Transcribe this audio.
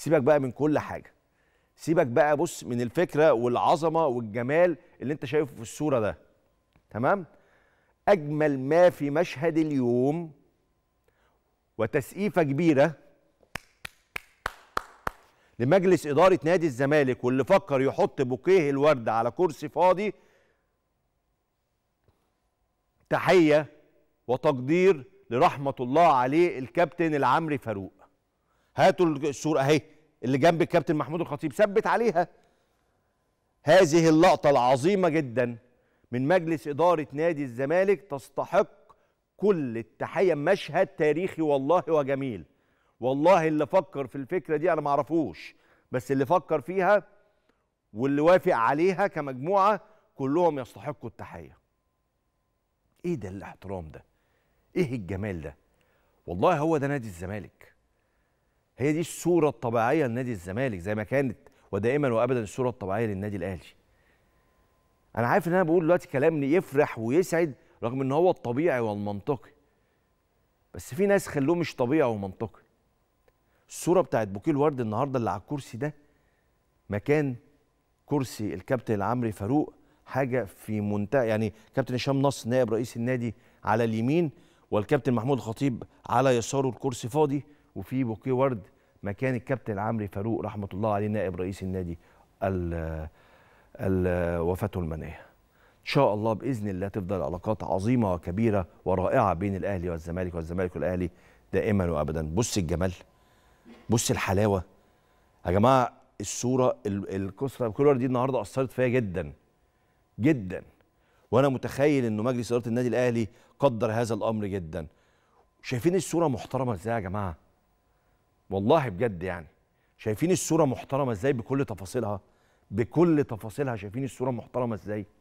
سيبك بقى من كل حاجه سيبك بقى بص من الفكره والعظمه والجمال اللي انت شايفه في الصوره ده تمام اجمل ما في مشهد اليوم وتسقيفه كبيره لمجلس اداره نادي الزمالك واللي فكر يحط بوكيه الورد على كرسي فاضي تحيه وتقدير لرحمه الله عليه الكابتن العمري فاروق هاتوا الصورة اهي اللي جنب الكابتن محمود الخطيب ثبت عليها هذه اللقطة العظيمة جدا من مجلس إدارة نادي الزمالك تستحق كل التحية مشهد تاريخي والله وجميل والله اللي فكر في الفكرة دي أنا معرفوش بس اللي فكر فيها واللي وافق عليها كمجموعة كلهم يستحقوا التحية ايه ده الاحترام ده ايه الجمال ده والله هو ده نادي الزمالك هي دي الصوره الطبيعيه لنادي الزمالك زي ما كانت ودائما وابدا الصوره الطبيعيه للنادي الاهلي انا عارف ان انا بقول دلوقتي كلام يفرح ويسعد رغم ان هو الطبيعي والمنطقي بس في ناس خلوه مش طبيعي ومنطقي الصوره بتاعت بوكيه الورد النهارده اللي على الكرسي ده مكان كرسي الكابتن العمري فاروق حاجه في منتهى يعني كابتن هشام نصر نائب رئيس النادي على اليمين والكابتن محمود الخطيب على يساره الكرسي فاضي وفي بوكيه ورد مكان الكابتن عمرو فاروق رحمه الله عليه نائب رئيس النادي وفاته المنيه. ان شاء الله باذن الله تفضل علاقات عظيمه وكبيره ورائعه بين الاهلي والزمالك والزمالك والاهلي دائما وابدا بص الجمال بص الحلاوه يا جماعه الصوره الكسره كولر دي النهارده اثرت فيا جدا جدا وانا متخيل انه مجلس اداره النادي الاهلي قدر هذا الامر جدا شايفين الصوره محترمه ازاي يا جماعه والله بجد يعني شايفين الصوره محترمه ازاي بكل تفاصيلها بكل تفاصيلها شايفين الصوره محترمه ازاي